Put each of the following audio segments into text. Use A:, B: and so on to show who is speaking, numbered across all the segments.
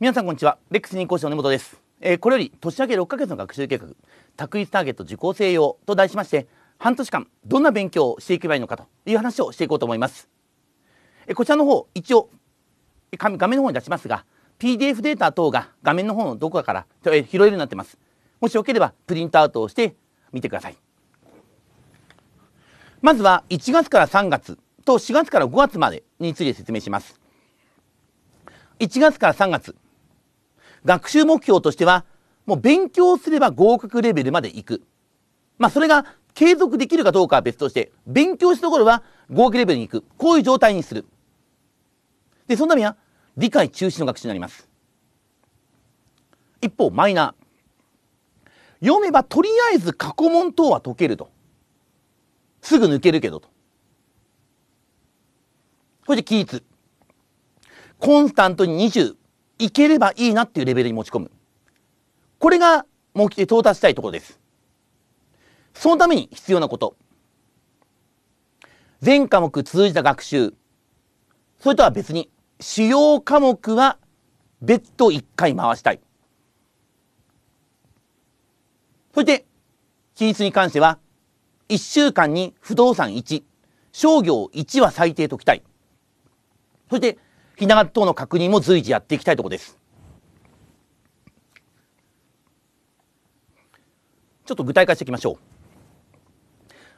A: 皆さんこんにちはレックス認講師の根本です、えー、これより年明け6ヶ月の学習計画卓一ターゲット受講生用と題しまして半年間どんな勉強をしていけばいいのかという話をしていこうと思います、えー、こちらの方一応画面の方に出しますが PDF データ等が画面の方のどこかから、えー、拾えるようになってますもしよければプリントアウトをしてみてくださいまずは1月から3月と4月から5月までについて説明します1月から3月学習目標としてはもう勉強すれば合格レベルまでいく。まあ、それが継続できるかどうかは別として、勉強したところは合格レベルに行く。こういう状態にする。で、そのためには理解中止の学習になります。一方、マイナー。読めばとりあえず過去問等は解けると。すぐ抜けるけどと。そして期日。コンスタントに20。いければいいなっていうレベルに持ち込む。これが目的到達したいところです。そのために必要なこと。全科目通じた学習。それとは別に、主要科目は別途1回回したい。そして、品質に関しては、1週間に不動産1、商業1は最低ときたい。そして、きなが等の確認も随時やっていきたいところです。ちょっと具体化していきましょ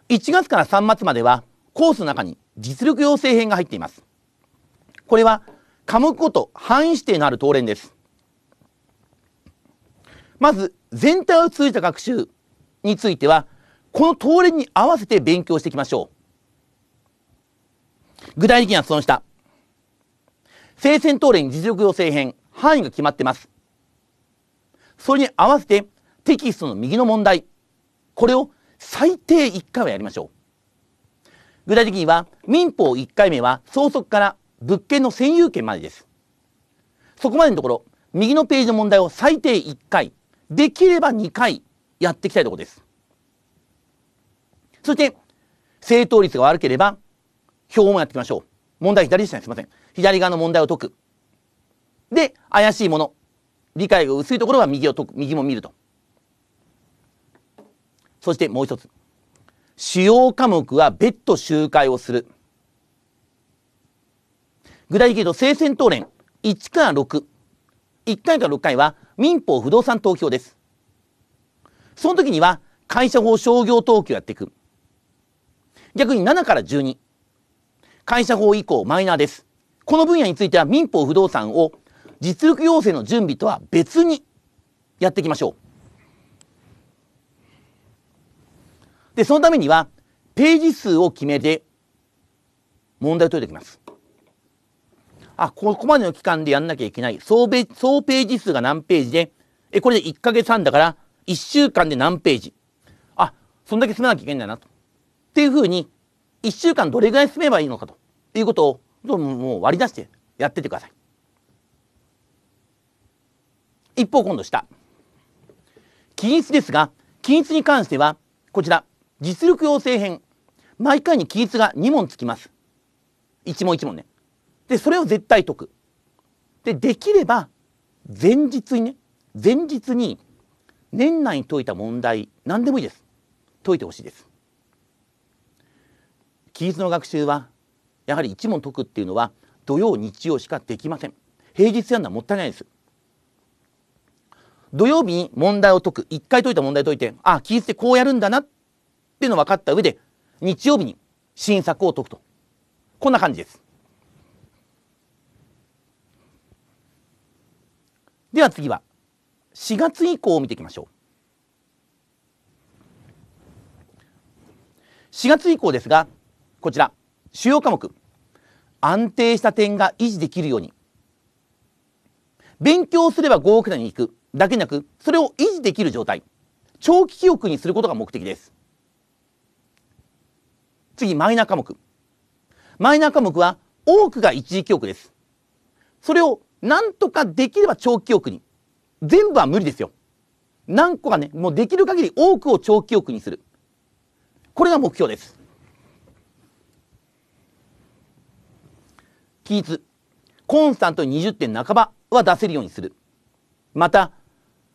A: う。1月から3月まではコースの中に実力養成編が入っています。これは科目ごと範囲指定のある東練です。まず全体を通じた学習についてはこの東練に合わせて勉強していきましょう。具体的にはその下聖戦闘連実力要請編、範囲が決まってます。それに合わせて、テキストの右の問題、これを最低1回はやりましょう。具体的には、民法1回目は相続から物件の占有権までです。そこまでのところ、右のページの問題を最低1回、できれば2回やっていきたいところです。そして、正答率が悪ければ、表もやっていきましょう。問題左でしたね。すいません。左側の問題を解く。で、怪しいもの。理解が薄いところは右を解く。右も見ると。そしてもう一つ。主要科目は別途集会をする。具体的に言うと、聖戦討論1から6。1回から6回は民法不動産投票です。その時には会社法商業投票やっていく。逆に7から12。会社法以降マイナーです。この分野については民法不動産を実力要請の準備とは別にやっていきましょう。で、そのためにはページ数を決めて問題を解いておきます。あ、ここまでの期間でやんなきゃいけない。総ペ総ページ数が何ページで、え、これで1ヶ月半だから1週間で何ページ。あ、そんだけ済めなきゃいけないなと。っていうふうに1週間どれぐらい進めばいいのかということをもう割り出してやっててください。一方今度下均一ですが均一に関してはこちら実力要請編毎回に均一が2問つきます1問1問ねでそれを絶対解くでできれば前日にね前日に年内に解いた問題何でもいいです解いてほしいです記述の学習はやはり一問解くっていうのは土曜日曜しかできません平日やるのはもったいないです土曜日に問題を解く一回解いた問題解いてああ記述ってこうやるんだなっていうのを分かった上で日曜日に新作を解くとこんな感じですでは次は4月以降を見ていきましょう4月以降ですがこちら主要科目安定した点が維持できるように勉強すれば合格点に行くだけでなくそれを維持できる状態長期記憶にすることが目的です次マイナー科目マイナー科目は多くが一時記憶ですそれを何とかできれば長期記憶に全部は無理ですよ何個かねもうできる限り多くを長期記憶にするこれが目標です期日、コンスタント20点半ばは出せるようにする。また、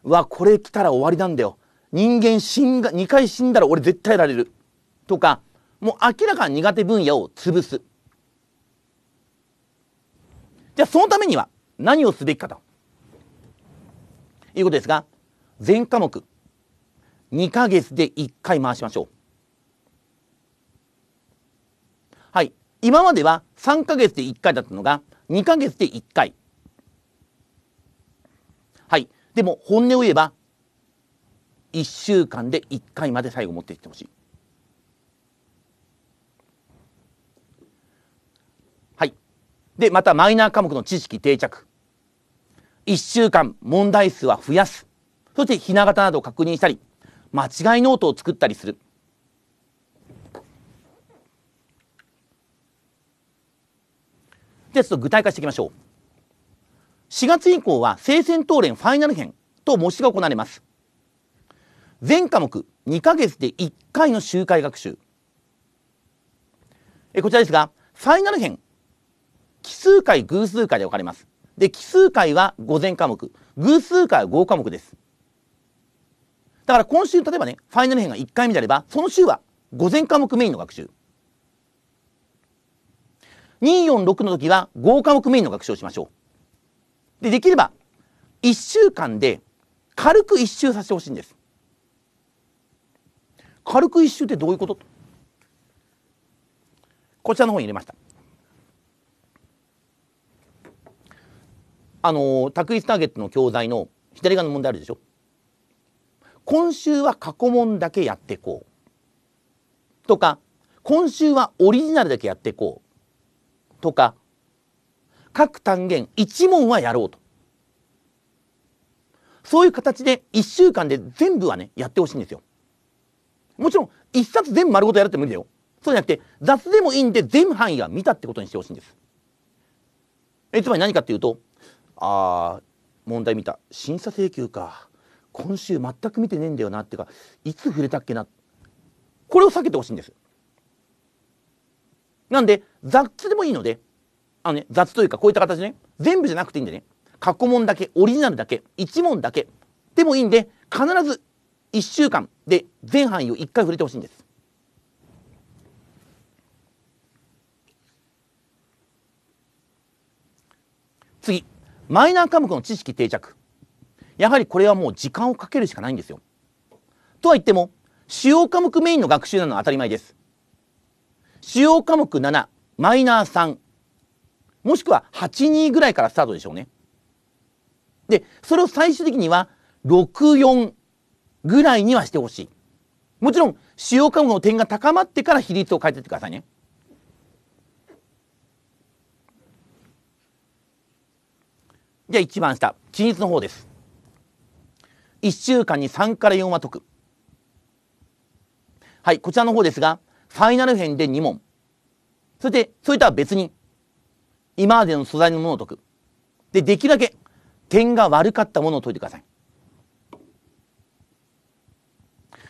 A: わ、これ来たら終わりなんだよ。人間死んが、2回死んだら俺絶対やられる。とか、もう明らかに苦手分野を潰す。じゃあそのためには何をすべきかと。いうことですが、全科目、2ヶ月で1回回しましょう。今までは3ヶ月で1回だったのが2ヶ月で1回。はい。でも本音を言えば1週間で1回まで最後持っていってほしい。はい。で、またマイナー科目の知識定着。1週間問題数は増やす。そしてひな形などを確認したり、間違いノートを作ったりする。でちょっと具体化していきましょう4月以降は生戦闘練ファイナル編と模試が行われます全科目2ヶ月で1回の周回学習えこちらですがファイナル編奇数回偶数回で分かれますで奇数回は5全科目偶数回は5科目ですだから今週例えばねファイナル編が1回目であればその週は5全科目メインの学習246の時は5科目メインの学習をしましょう。で、できれば1週間で軽く1周させてほしいんです。軽く1周ってどういうことこちらの方に入れました。あの卓一ターゲットの教材の左側の問題あるでしょ今週は過去問だけやっていこうとか今週はオリジナルだけやっていこうとか各単元1問はやろうとそういう形で1週間で全部はねやってほしいんですよもちろん1冊全部丸ごとやるって無理だよそうじゃなくて雑でもいいんで全範囲は見たってことにしてほしいんですえつまり何かっていうとあー問題見た審査請求か今週全く見てねえんだよなっていうかいつ触れたっけなこれを避けてほしいんですなんで、雑でもいいので、あのね、雑というかこういった形でね、全部じゃなくていいんでね、過去問だけ、オリジナルだけ、1問だけでもいいんで、必ず1週間で全範囲を1回触れてほしいんです。次、マイナー科目の知識定着。やはりこれはもう時間をかけるしかないんですよ。とは言っても、主要科目メインの学習なのは当たり前です。主要科目7マイナー3もしくは82ぐらいからスタートでしょうね。でそれを最終的には64ぐらいにはしてほしい。もちろん主要科目の点が高まってから比率を変えてってくださいね。じゃあ一番下陳述の方です。1週間に3から4は解く。はいこちらの方ですがファイナル編で2問。そして、それとは別に、今までの素材のものを解く。で、できるだけ点が悪かったものを解いてください。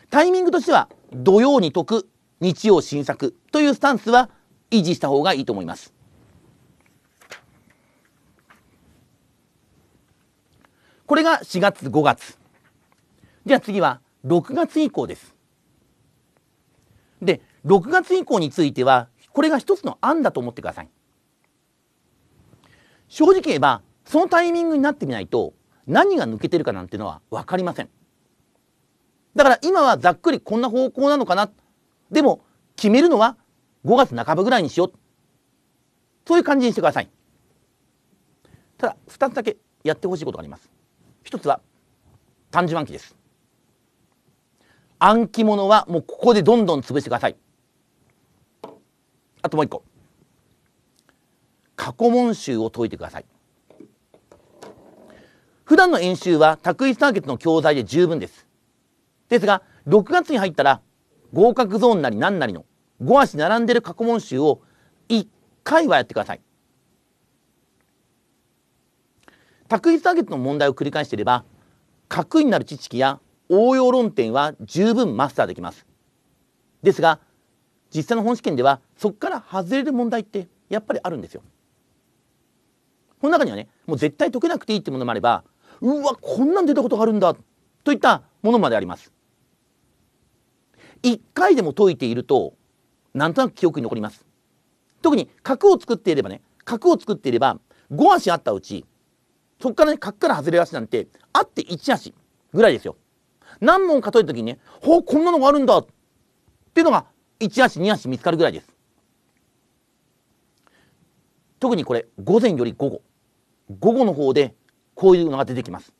A: タイミングとしては、土曜に解く、日曜新作というスタンスは維持した方がいいと思います。これが4月5月。じゃあ次は6月以降です。で、6月以降については、これが一つの案だと思ってください。正直言えば、そのタイミングになってみないと、何が抜けてるかなんてのは分かりません。だから今はざっくりこんな方向なのかな。でも、決めるのは5月半ばぐらいにしよう。そういう感じにしてください。ただ、2つだけやってほしいことがあります。1つは、単純暗記です。暗記物はもうここでどんどん潰してくださいあともう一個過去問集を解いてください普段の演習は択一ターゲットの教材で十分ですですが6月に入ったら合格ゾーンなり何なりの5足並んでる過去問集を1回はやってください択一ターゲットの問題を繰り返していれば核になる知識や応用論点は十分マスターできます。ですが実際の本試験ではそこから外れる問題ってやっぱりあるんですよ。この中にはねもう絶対解けなくていいってものもあればうわこんなん出たことがあるんだといったものまであります。一回でも解いているとなんとなく記憶に残ります。特に角を作っていればね角を作っていれば5足あったうちそこからね角から外れる足なんてあって1足ぐらいですよ。何問か解いた時にねほうこんなのがあるんだっていうのが1足2足見つかるぐらいです特にこれ午前より午後午後の方でこういうのが出てきます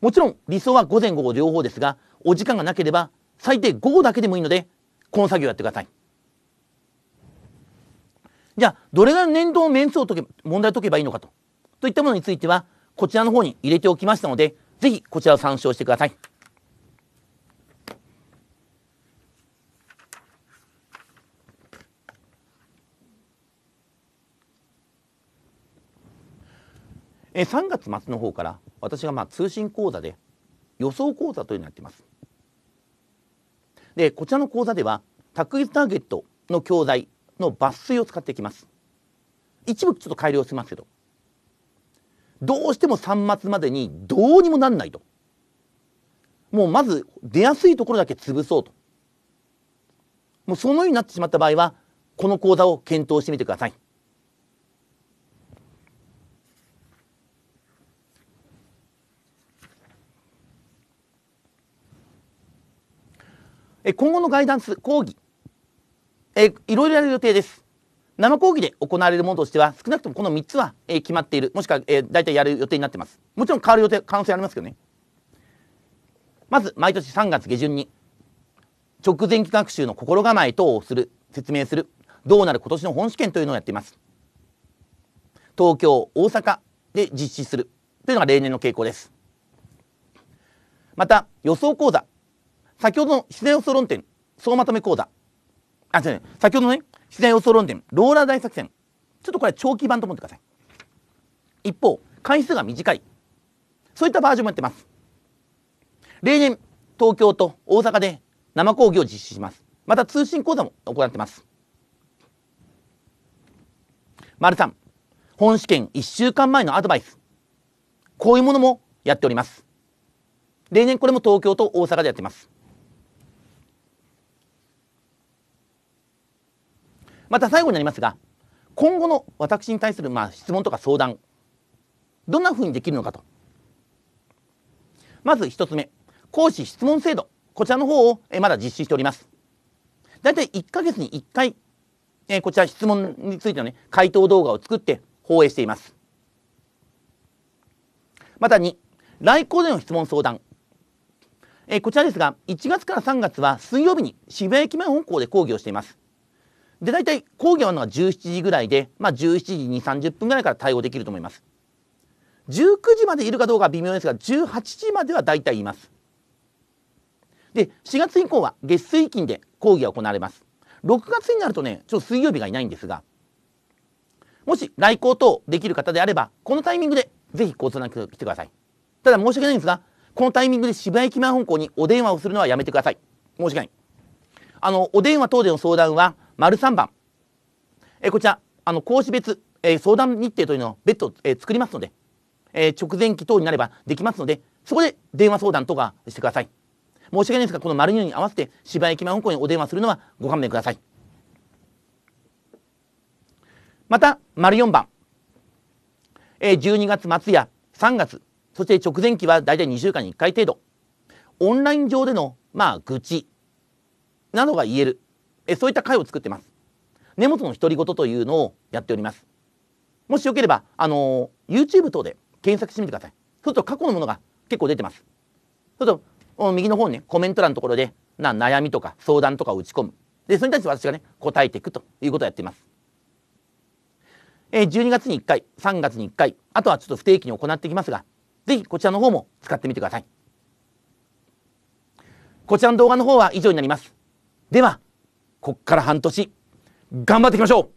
A: もちろん理想は午前午後両方ですがお時間がなければ最低午後だけでもいいのでこの作業やってくださいじゃあどれが年度の面数を解け問題を解けばいいのかとといったものについてはこちらの方に入れておきましたのでぜひこちらを参照してください。え3月末の方から私がまあ通信講座で予想講座というのをやってます。でこちらの講座では卓越ターゲットの教材の抜粋を使っていきます。一部ちょっと改良しますけどどうしても3末までにどうにもなんないと。もうまず出やすいところだけ潰そうと。もうそのようになってしまった場合は、この講座を検討してみてください。え今後のガイダンス、講義、えいろいろやる予定です。生講義で行われるものとしては少なくともこの3つは、えー、決まっているもしくは、えー、大体やる予定になってますもちろん変わる予定可能性ありますけどねまず毎年3月下旬に直前期学習の心構え等をする説明するどうなる今年の本試験というのをやっています東京大阪で実施するというのが例年の傾向ですまた予想講座先ほどの自然予想論点総まとめ講座あ、違う、先ほどのね、自然予想論点ローラー大作戦ちょっとこれは長期版と思ってください一方回数が短いそういったバージョンもやってます例年東京と大阪で生講義を実施しますまた通信講座も行ってます丸ん本試験1週間前のアドバイスこういうものもやっております例年これも東京と大阪でやってますまた最後になりますが今後の私に対するまあ質問とか相談どんなふうにできるのかとまず1つ目講師質問制度こちらの方をまだ実施しております大体1ヶ月に1回えこちら質問についてのね回答動画を作って放映していますまた2来校での質問相談えこちらですが1月から3月は水曜日に渋谷駅前本校で講義をしていますで、大体講義はのが17時ぐらいで、まあ17時に30分ぐらいから対応できると思います。19時までいるかどうかは微妙ですが、18時までは大体います。で、4月以降は月水金で講義が行われます。6月になるとね、ちょっと水曜日がいないんですが、もし来校等できる方であれば、このタイミングでぜひ交通なく来てください。ただ申し訳ないんですが、このタイミングで渋谷駅前本校にお電話をするのはやめてください。申し訳ない。あの、お電話等での相談は、丸三番。えこちら、あの、講師別、え相談日程というのを別途、え作りますので、え直前期等になればできますので、そこで電話相談とかしてください。申し訳ないですが、この丸二に合わせて芝駅前本校にお電話するのはご勘弁ください。また、丸四番。え12月末や3月、そして直前期は大体2週間に1回程度、オンライン上での、まあ、愚痴、なのが言えるえそういった会を作ってます根本の独り言というのをやっておりますもしよければあの YouTube 等で検索してみてくださいそうすると過去のものが結構出てますそうすると右の方にねコメント欄のところでな悩みとか相談とかを打ち込むでそれに対して私がね答えていくということをやっていますえ12月に1回3月に1回あとはちょっと不定期に行っていきますがぜひこちらの方も使ってみてくださいこちらの動画の方は以上になりますではこっから半年頑張っていきましょう